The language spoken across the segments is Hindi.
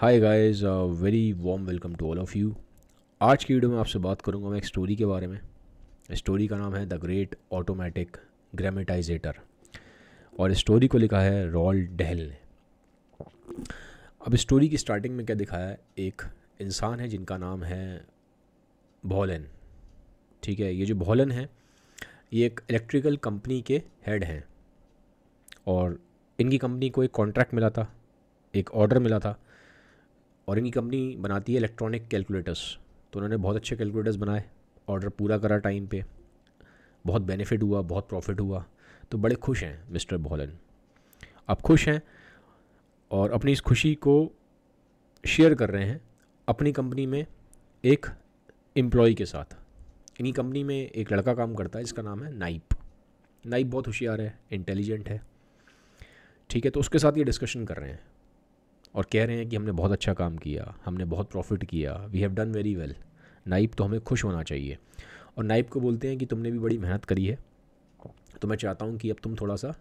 hi guys very warm welcome to all of you आज की वीडियो में आपसे बात करूंगा मैं एक स्टोरी के बारे में स्टोरी का नाम है द ग्रेट ऑटोमेटिक ग्रेमेटाइजेटर और स्टोरी को लिखा है रॉल डहल ने अब स्टोरी की स्टार्टिंग में क्या दिखाया है एक इंसान है जिनका नाम है भोलन ठीक है ये जो भोलन है ये एक इलेक्ट्रिकल कंपनी के हेड हैं और इनकी कंपनी को एक कॉन्ट्रैक्ट मिला था एक ऑर्डर मिला था और इनकी कंपनी बनाती है इलेक्ट्रॉनिक कैलकुलेटर्स तो उन्होंने बहुत अच्छे कैलकुलेटर्स बनाए ऑर्डर पूरा करा टाइम पे बहुत बेनिफिट हुआ बहुत प्रॉफिट हुआ तो बड़े खुश हैं मिस्टर बोहलन आप खुश हैं और अपनी इस खुशी को शेयर कर रहे हैं अपनी कंपनी में एक एम्प्लॉय के साथ इन्हीं कंपनी में एक लड़का काम करता है जिसका नाम है नाइप नाइप बहुत होशियार है इंटेलिजेंट है ठीक है तो उसके साथ ये डिस्कशन कर रहे हैं और कह रहे हैं कि हमने बहुत अच्छा काम किया हमने बहुत प्रॉफिट किया we have done very well नाइब तो हमें खुश होना चाहिए और नाइब को बोलते हैं कि तुमने भी बड़ी मेहनत करी है तो मैं चाहता हूँ कि अब तुम थोड़ा सा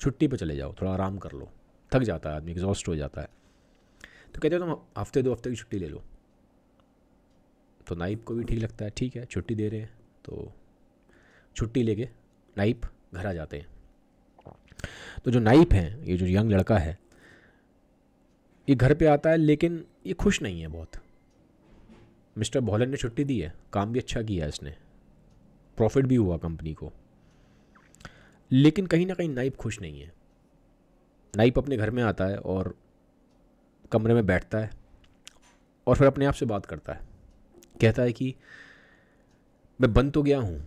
छुट्टी पर चले जाओ थोड़ा आराम कर लो थक जाता है आदमी एग्जॉस्ट हो जाता है तो कहते हो तुम हफ्ते दो हफ्ते की छुट्टी ले लो तो नाइब को भी ठीक लगता है ठीक है छुट्टी दे रहे हैं तो छुट्टी लेके नाइप घर आ जाते हैं तो जो नाइप हैं ये जो यंग लड़का है ये घर पे आता है लेकिन ये खुश नहीं है बहुत मिस्टर भोलन ने छुट्टी दी है काम भी अच्छा किया इसने प्रॉफिट भी हुआ कंपनी को लेकिन कहीं ना कहीं नाइप खुश नहीं है नाइप अपने घर में आता है और कमरे में बैठता है और फिर अपने आप से बात करता है कहता है कि मैं बन तो गया हूँ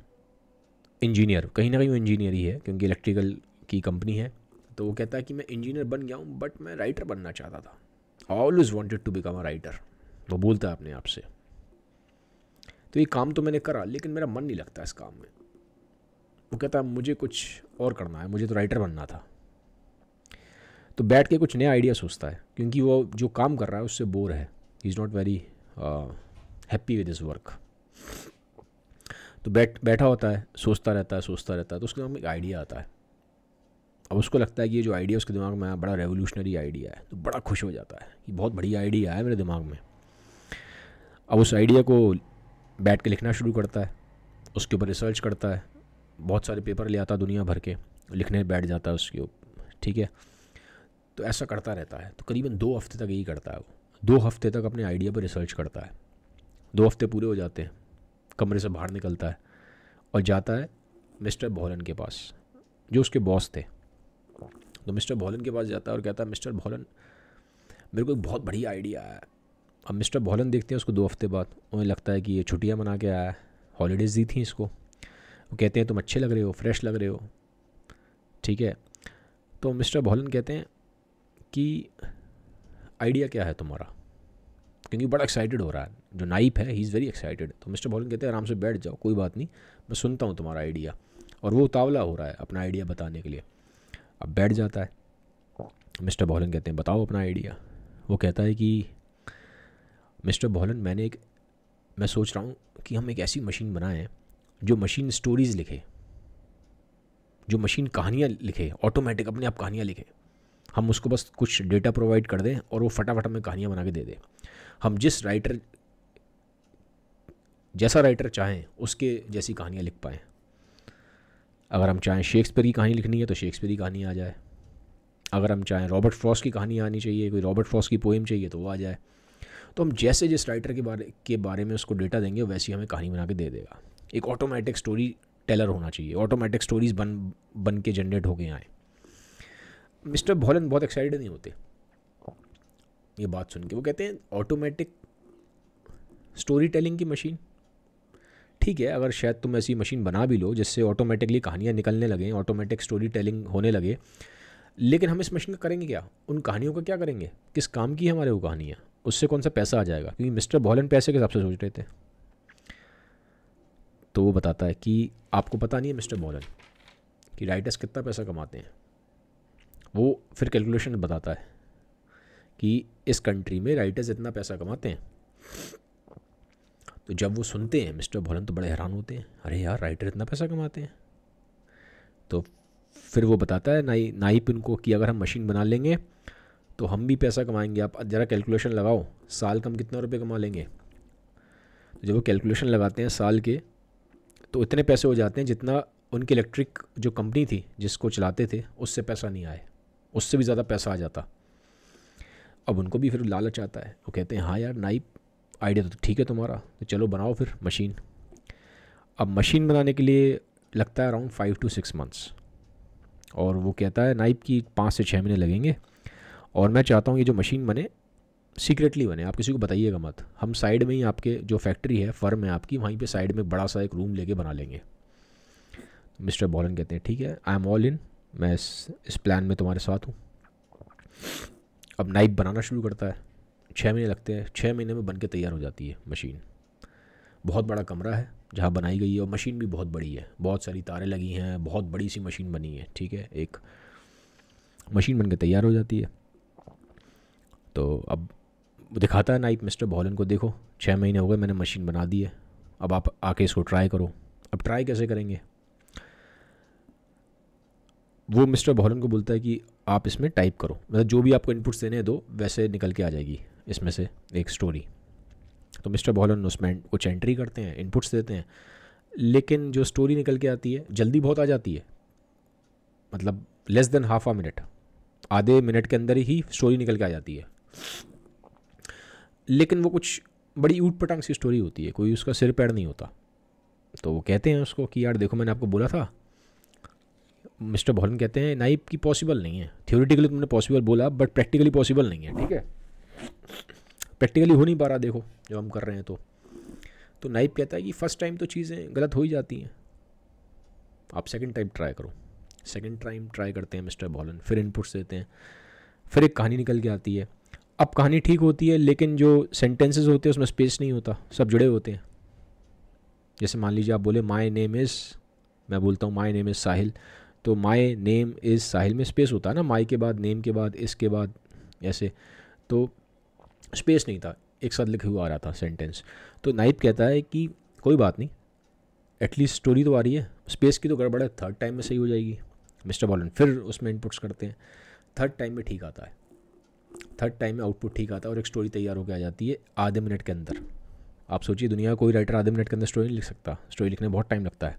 इंजीनियर कहीं ना कहीं वो इंजीनियर ही है क्योंकि इलेक्ट्रिकल की कंपनी है तो वो कहता है कि मैं इंजीनियर बन गया हूँ बट मैं राइटर बनना चाहता था always wanted to become a writer वो बोलता है अपने आप से तो ये काम तो मैंने करा लेकिन मेरा मन नहीं लगता इस काम में वो कहता है मुझे कुछ और करना है मुझे तो राइटर बनना था तो बैठ के कुछ नया आइडिया सोचता है क्योंकि वो जो काम कर रहा है उससे बोर है is not very happy with this work तो बैठ बैठा होता है सोचता रहता है सोचता रहता है तो उसके नाम एक आइडिया आता है अब उसको लगता है कि ये जो आइडिया उसके दिमाग में आया बड़ा रेवोल्यूशनरी आइडिया है तो बड़ा खुश हो जाता है कि बहुत बढ़िया आइडिया है मेरे दिमाग में अब उस आइडिया को बैठ के लिखना शुरू करता है उसके ऊपर रिसर्च करता है बहुत सारे पेपर ले आता है दुनिया भर के लिखने बैठ जाता है उसके ऊपर ठीक है तो ऐसा करता रहता है तो करीबन दो हफ्ते तक यही करता है वो दो हफ्ते तक अपने आइडिया पर रिसर्च करता है दो हफ्ते पूरे हो जाते हैं कमरे से बाहर निकलता है और जाता है मिस्टर बॉलन के पास जो उसके बॉस थे तो मिस्टर भोलन के पास जाता है और कहता है मिस्टर भोलन मेरे को एक बहुत बढ़िया आइडिया है अब मिस्टर भोलन देखते हैं उसको दो हफ्ते बाद उन्हें लगता है कि ये छुट्टियाँ मना के आया है हॉलीडेज़ दी थी इसको वो कहते हैं तुम अच्छे लग रहे हो फ्रेश लग रहे हो ठीक है तो मिस्टर भोलन कहते हैं कि आइडिया क्या है तुम्हारा क्योंकि बड़ा एक्साइटेड हो रहा है जो नाइप है ही इज़ वेरी एक्साइटेड तो मिस्टर भोलन कहते हैं आराम से बैठ जाओ कोई बात नहीं मैं सुनता हूँ तुम्हारा आइडिया और वो उतावला हो रहा है अपना आइडिया बताने के लिए अब बैठ जाता है मिस्टर बोहलन कहते हैं बताओ अपना आइडिया वो कहता है कि मिस्टर बोहलन मैंने एक मैं सोच रहा हूँ कि हम एक ऐसी मशीन बनाएं जो मशीन स्टोरीज़ लिखे जो मशीन कहानियाँ लिखे ऑटोमेटिक अपने आप कहानियाँ लिखे हम उसको बस कुछ डेटा प्रोवाइड कर दें और वो फटाफट हमें कहानियाँ बना के दे दें हम जिस राइटर जैसा राइटर चाहें उसके जैसी कहानियाँ लिख पाएँ अगर हम चाहें शेक्सपियर की कहानी लिखनी है तो शेक्सपियर की कहानी आ जाए अगर हम चाहें रॉबर्ट फ्रॉस की कहानी आनी चाहिए कोई रॉबर्ट फ्रॉस की पोइम चाहिए तो वो आ जाए तो हम जैसे जिस राइटर के बारे के बारे में उसको डेटा देंगे वैसे हमें कहानी बना के दे देगा एक ऑटोमेटिक स्टोरी टेलर होना चाहिए ऑटोमेटिक स्टोरीज़ बन बन के जनरेट हो गए आए मिस्टर भोलन बहुत एक्साइटेड नहीं होते ये बात सुन के वो कहते हैं ऑटोमेटिक स्टोरी टेलिंग की मशीन ठीक है अगर शायद तुम ऐसी मशीन बना भी लो जिससे ऑटोमेटिकली कहानियाँ निकलने लगें ऑटोमेटिक स्टोरी टेलिंग होने लगे लेकिन हम इस मशीन का करेंगे क्या उन कहानियों का क्या करेंगे किस काम की हमारे वो कहानियाँ उससे कौन सा पैसा आ जाएगा क्योंकि मिस्टर बॉलन पैसे के हिसाब से सोच रहे थे तो वो बताता है कि आपको पता नहीं है मिस्टर बॉलन कि राइटर्स कितना पैसा कमाते हैं वो फिर कैलकुलेशन बताता है कि इस कंट्री में राइटर्स इतना पैसा कमाते हैं तो जब वो सुनते हैं मिस्टर भोलन तो बड़े हैरान होते हैं अरे यार राइटर इतना पैसा कमाते हैं तो फिर वो बताता है नाई नाई पिन को कि अगर हम मशीन बना लेंगे तो हम भी पैसा कमाएंगे आप ज़रा कैलकुलेशन लगाओ साल का हम कितना रुपये कमा लेंगे तो जब वो कैलकुलेशन लगाते हैं साल के तो इतने पैसे हो जाते हैं जितना उनकी इलेक्ट्रिक जो कंपनी थी जिसको चलाते थे उससे पैसा नहीं आए उससे भी ज़्यादा पैसा आ जाता अब उनको भी फिर लालच आता है वो कहते हैं हाँ यार नाइप आइडिया तो ठीक है तुम्हारा तो चलो बनाओ फिर मशीन अब मशीन बनाने के लिए लगता है around five to six months और वो कहता है नाइप की पाँच से छः महीने लगेंगे और मैं चाहता हूँ ये जो मशीन बने सीक्रेटली बने आप किसी को बताइएगा मत हम साइड में ही आपके जो फैक्ट्री है फर्म है आपकी वहीं पे साइड में बड़ा सा एक रूम लेके बना लेंगे मिस्टर बॉलन कहते हैं ठीक है आई एम ऑल इन मैं इस इस प्लान में तुम्हारे साथ हूँ अब नाइप बनाना शुरू करता है छः महीने लगते हैं छः महीने में बन के तैयार हो जाती है मशीन बहुत बड़ा कमरा है जहाँ बनाई गई है और मशीन भी बहुत बड़ी है बहुत सारी तारें लगी हैं बहुत बड़ी सी मशीन बनी है ठीक है एक मशीन बन के तैयार हो जाती है तो अब दिखाता है नाइप मिस्टर बॉलन को देखो छः महीने हो गए मैंने मशीन बना दी है अब आप आके इसको ट्राई करो अब ट्राई कैसे करेंगे वो मिस्टर बॉलन को बोलता है कि आप इसमें टाइप करो मतलब जो भी आपको इनपुट्स देने हैं दो वैसे निकल के आ जाएगी इसमें से एक स्टोरी तो मिस्टर बॉलन उसमें कुछ एंट्री करते हैं इनपुट्स देते हैं लेकिन जो स्टोरी निकल के आती है जल्दी बहुत आ जाती है मतलब less than half a minute आधे मिनट के अंदर ही स्टोरी निकल के आ जाती है लेकिन वो कुछ बड़ी ऊट पटांग सी स्टोरी होती है कोई उसका सिर पैर नहीं होता तो वो कहते हैं उसको कि यार देखो मैंने आपको बोला था मिस्टर भोलन कहते हैं नाइप की पॉसिबल नहीं है थ्योरेटिकली तुमने पॉसिबल बोला बट प्रैक्टिकली पॉसिबल नहीं है ठीक है प्रैक्टिकली हो नहीं पा रहा देखो जब हम कर रहे हैं तो तो नाइब कहता है कि फ़र्स्ट टाइम तो चीज़ें गलत हो ही जाती हैं आप सेकेंड टाइम ट्राई करो सेकेंड टाइम ट्राई करते हैं मिस्टर बॉलन फिर इनपुट्स देते हैं फिर एक कहानी निकल के आती है अब कहानी ठीक होती है लेकिन जो सेंटेंसेस होते हैं उसमें स्पेस नहीं होता सब जुड़े होते हैं जैसे मान लीजिए आप बोले माई नेम इज़ मैं बोलता हूँ माई नेम इज़ साहिल तो माई नेम इज़ साहिल में स्पेस होता है ना माई के बाद नेम के बाद इसके बाद ऐसे तो स्पेस नहीं था एक साथ लिखे हुआ आ रहा था सेंटेंस तो नाइब कहता है कि कोई बात नहीं एटलीस्ट स्टोरी तो आ रही है स्पेस की तो गड़बड़ है थर्ड टाइम में सही हो जाएगी मिस्टर बॉलन फिर उसमें इनपुट्स करते हैं थर्ड टाइम में ठीक आता है थर्ड टाइम में आउटपुट ठीक आता है और एक स्टोरी तैयार होकर आ जाती है आधे मिनट के अंदर आप सोचिए दुनिया का कोई राइटर आधे मिनट के अंदर स्टोरी नहीं लिख सकता स्टोरी लिखने में बहुत टाइम लगता है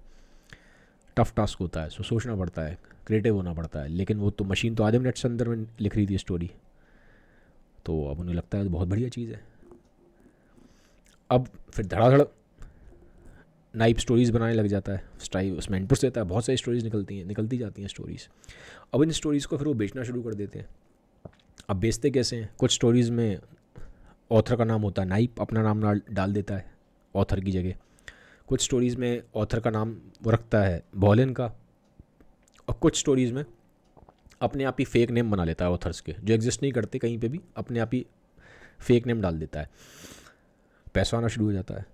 टफ टास्क होता है सो सोचना पड़ता है क्रिएटिव होना पड़ता है लेकिन वो तो मशीन तो आधे मिनट से अंदर में लिख रही थी स्टोरी तो अब उन्हें लगता है तो बहुत बढ़िया चीज़ है अब फिर धड़ाधड़ नाइप स्टोरीज़ बनाने लग जाता है स्ट्राइव उसमें इनपुट्स देता है बहुत सारी स्टोरीज़ निकलती हैं निकलती जाती हैं स्टोरीज़ अब इन स्टोरीज़ को फिर वो बेचना शुरू कर देते हैं अब बेचते कैसे हैं कुछ स्टोरीज़ में ऑथर का नाम होता है नाइप अपना नाम ना डाल देता है ऑथर की जगह कुछ स्टोरीज़ में ऑथर का नाम वो रखता है बॉलिन का और कुछ स्टोरीज़ में अपने आप ही फेक नेम बना लेता है ऑथर्स के जो एग्जिस्ट नहीं करते कहीं पे भी अपने आप ही फेक नेम डाल देता है पैसा आना शुरू हो जाता है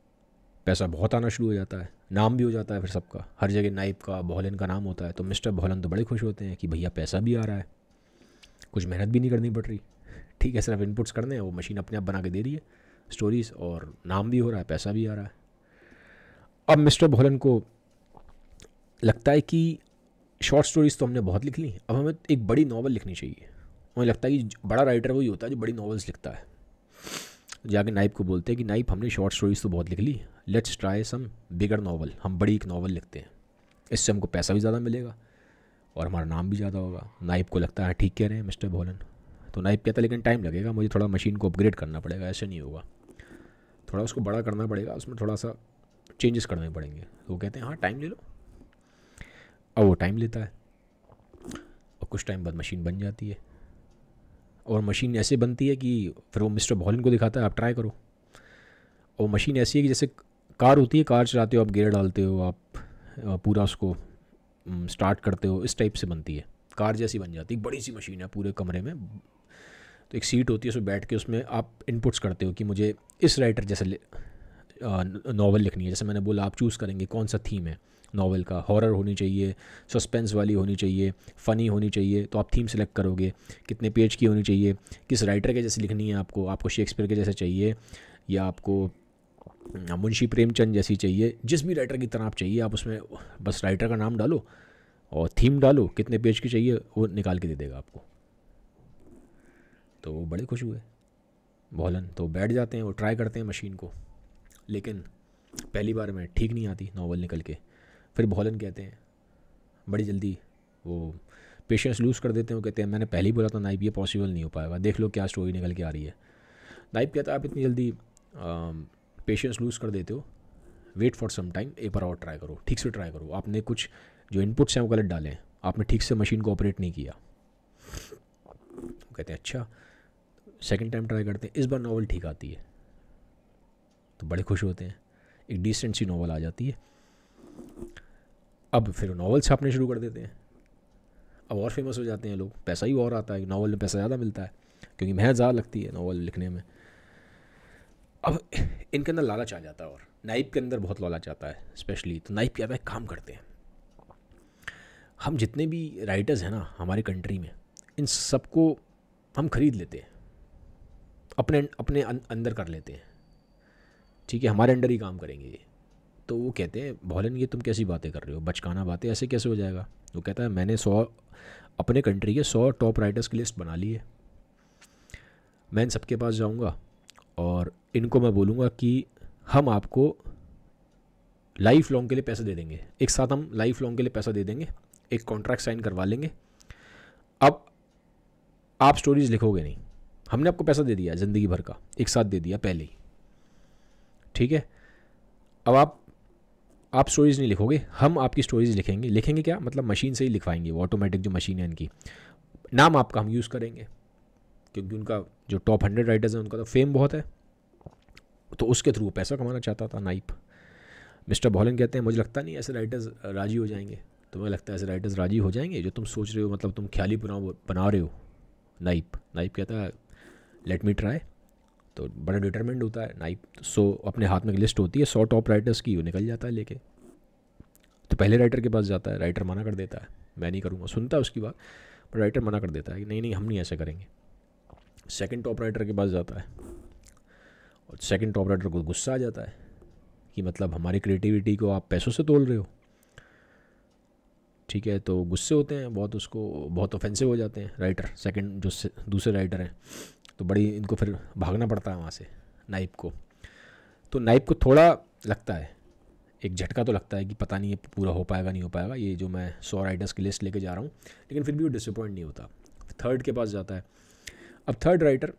पैसा बहुत आना शुरू हो जाता है नाम भी हो जाता है फिर सबका हर जगह नाइब का बहलन का नाम होता है तो मिस्टर बहलन तो बड़े खुश होते हैं कि भैया पैसा भी आ रहा है कुछ मेहनत भी नहीं करनी पड़ रही ठीक है सिर्फ इनपुट्स करने हैं वो मशीन अपने आप बना के दे रही है स्टोरीज़ और नाम भी हो रहा है पैसा भी आ रहा है अब मिस्टर भोलन को लगता है कि शॉर्ट स्टोरीज़ तो हमने बहुत लिख ली अब हमें एक बड़ी नावल लिखनी चाहिए हमें लगता है कि बड़ा राइटर वही होता है जो बड़ी नावल्स लिखता है जाके नाइप को बोलते हैं कि नाइप हमने शॉर्ट स्टोरीज़ तो बहुत लिख ली let's try some bigger novel हम बड़ी एक नावल लिखते हैं इससे हमको पैसा भी ज़्यादा मिलेगा और हमारा नाम भी ज़्यादा होगा नाइप को लगता है ठीक कह रहे हैं मिस्टर भोलन तो नाइप कहता है लेकिन टाइम लगेगा मुझे थोड़ा मशीन को अपग्रेड करना पड़ेगा ऐसे नहीं होगा थोड़ा उसको बड़ा करना पड़ेगा उसमें थोड़ा सा चेंजेस करने पड़ेंगे तो वो कहते हैं हाँ टाइम ले लो और वो टाइम लेता है और कुछ टाइम बाद मशीन बन जाती है और मशीन ऐसे बनती है कि फिर वो मिस्टर बॉलिन को दिखाता है आप ट्राई करो और मशीन ऐसी है कि जैसे कार होती है कार चलाते हो आप गेयर डालते हो आप पूरा उसको स्टार्ट करते हो इस टाइप से बनती है कार जैसी बन जाती है बड़ी सी मशीन है पूरे कमरे में तो एक सीट होती है उसमें बैठ के उसमें आप इनपुट्स करते हो कि मुझे इस राइटर जैसे नावल लिखनी है जैसे मैंने बोला आप चूज़ करेंगे कौन सा थीम है नावल का हॉरर होनी चाहिए सस्पेंस वाली होनी चाहिए फ़नी होनी चाहिए तो आप थीम सेलेक्ट करोगे कितने पेज की होनी चाहिए किस राइटर के जैसे लिखनी है आपको आपको शेक्सपियर के जैसे चाहिए या आपको मुंशी प्रेमचंद जैसी चाहिए जिस भी राइटर की तरह आप चाहिए आप उसमें बस राइटर का नाम डालो और थीम डालो कितने पेज की चाहिए वो निकाल के दे देगा आपको तो बड़े खुश हुए बोलन तो बैठ जाते हैं वो ट्राई करते हैं मशीन को लेकिन पहली बार में ठीक नहीं आती नावल निकल के फिर भोलन कहते हैं बड़ी जल्दी वो पेशेंस लूज़ कर देते हैं वो कहते हैं मैंने पहले ही बोला था नाइप ये पॉसिबल नहीं हो पाएगा देख लो क्या स्टोरी निकल के आ रही है नाइप कहता है आप इतनी जल्दी पेशेंस लूज़ कर देते हो वेट फॉर सम टाइम एक बार और ट्राई करो ठीक से ट्राई करो आपने कुछ जो इनपुट्स हैं वो गलत डाले आपने ठीक से मशीन को ऑपरेट नहीं किया वो कहते हैं अच्छा सेकेंड टाइम ट्राई करते हैं इस बार नावल ठीक आती है तो बड़े खुश होते हैं एक डिसेंट सी नावल आ जाती है अब फिर नावल छापने शुरू कर देते हैं अब और फेमस हो जाते हैं लोग पैसा ही और आता है नावल में पैसा ज़्यादा मिलता है क्योंकि मेहनत ज़्यादा लगती है नावल लिखने में अब इनके अंदर लालच आ जाता है और नाइप के अंदर बहुत लालच आता है स्पेशली तो नाइप क्या है काम करते हैं हम जितने भी राइटर्स हैं ना हमारे कंट्री में इन सबको हम ख़रीद लेते हैं अपने अपने अं, अंदर कर लेते हैं ठीक है हमारे अंडर ही काम करेंगे ये तो वो कहते हैं भोलन ये तुम कैसी बातें कर रहे हो बचकाना बातें ऐसे कैसे हो जाएगा वो कहता है मैंने सौ अपने कंट्री के सौ टॉप राइटर्स की लिस्ट बना ली है मैं इन सबके पास जाऊँगा और इनको मैं बोलूँगा कि हम आपको लाइफ लॉन्ग के लिए पैसे दे देंगे एक साथ हम लाइफ लॉन्ग के लिए पैसा दे देंगे एक कॉन्ट्रैक्ट साइन करवा लेंगे अब आप स्टोरीज लिखोगे नहीं हमने आपको पैसा दे दिया ज़िंदगी भर का एक साथ दे दिया पहले ही ठीक है अब आप आप स्टोरीज नहीं लिखोगे हम आपकी स्टोरीज लिखेंगे लिखेंगे क्या मतलब मशीन से ही लिखवाएंगे वो ऑटोमेटिक जो मशीन है इनकी नाम आपका हम यूज़ करेंगे क्योंकि उनका जो टॉप हंड्रेड राइटर्स हैं उनका तो फेम बहुत है तो उसके थ्रू पैसा कमाना चाहता था नाइप मिस्टर बॉलन कहते हैं मुझे लगता नहीं ऐसे राइटर्स राजी हो जाएंगे तुम्हें तो लगता है ऐसे राइटर्स राजी हो जाएंगे जो तुम सोच रहे हो मतलब तुम ख्याली बना बना रहे हो नाइप नाइप कहता है लेट मी ट्राई तो बड़ा डिटरमेंट होता है नाइप सो अपने हाथ में एक लिस्ट होती है सौ टॉप राइटर्स की वो निकल जाता है लेके तो पहले राइटर के पास जाता है राइटर मना कर देता है मैं नहीं करूँगा सुनता है उसकी बात पर राइटर मना कर देता है कि नहीं नहीं हम नहीं ऐसा करेंगे सेकंड टॉप राइटर के पास जाता है और सेकंड टॉप राइटर को गुस्सा आ जाता है कि मतलब हमारी क्रिएटिविटी को आप पैसों से तोल रहे हो ठीक है तो गुस्से होते हैं बहुत उसको बहुत ऑफेंसिव हो जाते हैं राइटर सेकंड जो से दूसरे राइटर हैं तो बड़ी इनको फिर भागना पड़ता है वहाँ से नाइप को तो नाइप को थोड़ा लगता है एक झटका तो लगता है कि पता नहीं ये पूरा हो पाएगा नहीं हो पाएगा ये जो मैं सौ राइटर्स की लिस्ट लेके जा रहा हूँ लेकिन फिर भी वो डिसअपॉइंट नहीं होता थर्ड के पास जाता है अब थर्ड राइटर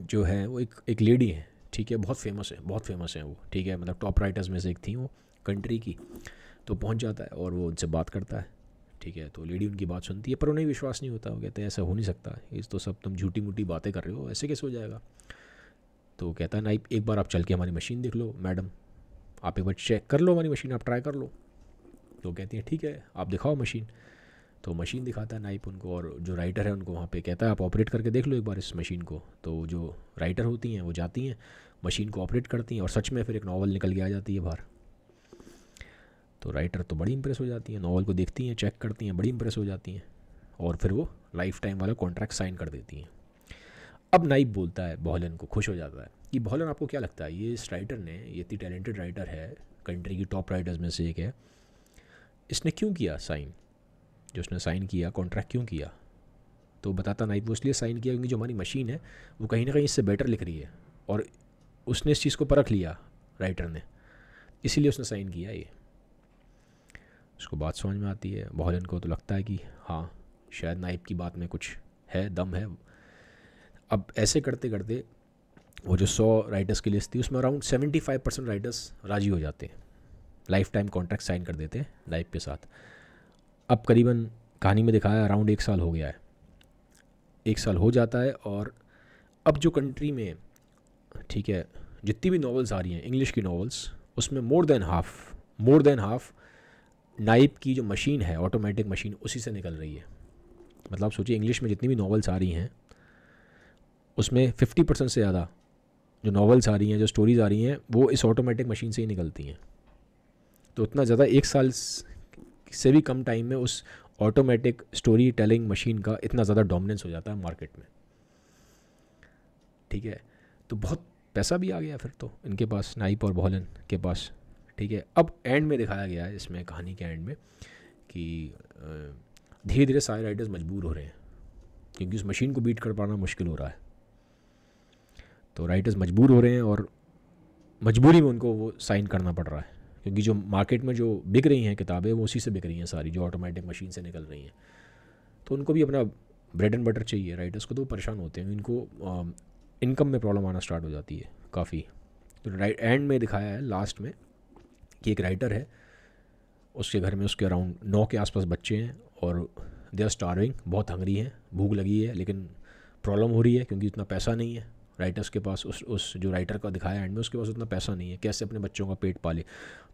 जो है वो एक एक लेडी है ठीक है बहुत फेमस है बहुत फेमस है वो ठीक है मतलब टॉप राइटर्स में से एक थी वो कंट्री की तो पहुंच जाता है और वो उनसे बात करता है ठीक है तो लेडी उनकी बात सुनती है पर उन्हें विश्वास नहीं होता वो कहते हैं ऐसा हो नहीं सकता इस तो सब तुम झूठी मूठी बातें कर रहे हो ऐसे कैसे हो जाएगा तो कहता है नाइप एक बार आप चल के हमारी मशीन देख लो मैडम आप एक बार चेक कर लो हमारी मशीन आप ट्राई कर लो तो कहती हैं ठीक है आप दिखाओ मशीन तो मशीन दिखाता है नाइप उनको और जो राइटर है उनको वहाँ पे कहता है आप ऑपरेट करके देख लो एक बार इस मशीन को तो जो राइटर होती हैं वो जाती हैं मशीन को ऑपरेट करती हैं और सच में फिर एक नावल निकल के आ जाती है बाहर तो राइटर तो बड़ी इंप्रेस हो जाती हैं नावल को देखती हैं चेक करती हैं बड़ी इंप्रेस हो जाती हैं और फिर वो लाइफ टाइम वाला कॉन्ट्रैक्ट साइन कर देती हैं अब नाइब बोलता है बहलन को खुश हो जाता है कि बहलन आपको क्या लगता है ये इस राइटर ने ये इतनी टैलेंटेड राइटर है कंट्री की टॉप राइटर्स में से एक है इसने क्यों किया साइन जो उसने साइन किया कॉन्ट्रैक्ट क्यों किया तो बताता नाइब वो इसलिए साइन किया क्योंकि जो हमारी मशीन है वो कहीं ना कहीं इससे बेटर लिख रही है और उसने इस चीज़ को परख लिया राइटर ने इसीलिए उसने साइन किया ये उसको बात समझ में आती है बहुत को तो लगता है कि हाँ शायद नाइब की बात में कुछ है दम है अब ऐसे करते करते वो जो सौ राइटर्स की लिस्ट थी उसमें around seventy five percent writers राज़ी हो जाते हैं लाइफ टाइम कॉन्ट्रैक्ट साइन कर देते हैं नाइब के साथ अब करीबन कहानी में दिखाया अराउंड एक साल हो गया है एक साल हो जाता है और अब जो कंट्री में ठीक है जितनी भी नावल्स आ रही हैं इंग्लिश की नावल्स उसमें more than half more than half नाइप की जो मशीन है ऑटोमेटिक मशीन उसी से निकल रही है मतलब आप सोचिए इंग्लिश में जितनी भी नावल्स आ रही हैं उसमें फिफ्टी परसेंट से ज़्यादा जो नावल्स आ रही हैं जो स्टोरीज़ आ रही हैं वो इस ऑटोमेटिक मशीन से ही निकलती हैं तो उतना ज़्यादा एक साल से भी कम टाइम में उस ऑटोमेटिक स्टोरी टेलिंग मशीन का इतना ज़्यादा डोमिनेंस हो जाता है मार्केट में ठीक है तो बहुत पैसा भी आ गया फिर तो इनके पास नाइप और बहलन के पास ठीक है अब एंड में दिखाया गया है इसमें कहानी के एंड में कि धीरे धीरे सारे राइडर्स मजबूर हो रहे हैं क्योंकि उस मशीन को बीट कर पाना मुश्किल हो रहा है तो राइटर्स मजबूर हो रहे हैं और मजबूरी में उनको वो साइन करना पड़ रहा है क्योंकि जो मार्केट में जो बिक रही हैं किताबें वो उसी से बिक रही हैं सारी जो ऑटोमेटिक मशीन से निकल रही हैं तो उनको भी अपना ब्रेड एंड बटर चाहिए राइटर्स को तो परेशान होते हैं इनको इनकम में प्रॉब्लम आना स्टार्ट हो जाती है काफ़ी तो राइट एंड में दिखाया है लास्ट में कि एक राइटर है उसके घर में उसके अराउंड नौ के आसपास बच्चे हैं और दे आर स्टारविंग बहुत हंगरी हैं भूख लगी है लेकिन प्रॉब्लम हो रही है क्योंकि उतना पैसा नहीं है राइटर्स के पास उस उस जो राइटर का दिखाया एंड में उसके पास उतना पैसा नहीं है कैसे अपने बच्चों का पेट पाले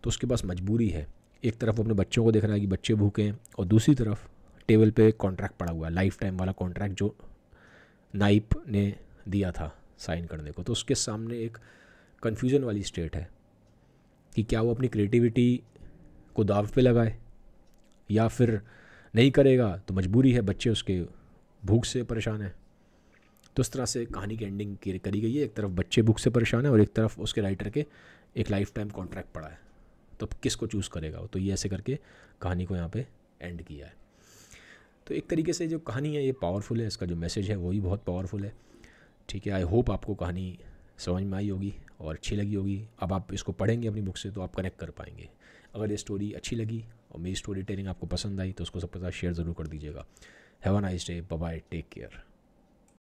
तो उसके पास मजबूरी है एक तरफ वो अपने बच्चों को देख रहा है कि बच्चे भूखे हैं और दूसरी तरफ टेबल पे कॉन्ट्रैक्ट पड़ा हुआ है लाइफ टाइम वाला कॉन्ट्रैक्ट जो नाइप ने दिया था साइन करने को तो उसके सामने एक कन्फ्यूज़न वाली स्टेट है कि क्या वो अपनी क्रिएटिविटी को दाव पे लगाए या फिर नहीं करेगा तो मजबूरी है बच्चे उसके भूख से परेशान हैं तो इस तरह से कहानी की एंडिंग करी गई है एक तरफ बच्चे भूख से परेशान है और एक तरफ उसके राइटर के एक लाइफ टाइम कॉन्ट्रैक्ट पड़ा है तो किसको चूज़ करेगा तो ये ऐसे करके कहानी को यहाँ पे एंड किया है तो एक तरीके से जो कहानी है ये पावरफुल है इसका जो मैसेज है वो भी बहुत पावरफुल है ठीक है आई होप आपको कहानी समझ में आई होगी और अच्छी लगी होगी अब आप इसको पढ़ेंगे अपनी बुक से तो आप कनेक्ट कर पाएंगे अगर ये स्टोरी अच्छी लगी और मेरी स्टोरी टेलिंग आपको पसंद आई तो उसको सबके साथ शेयर ज़रूर कर दीजिएगा have a nice day bye take care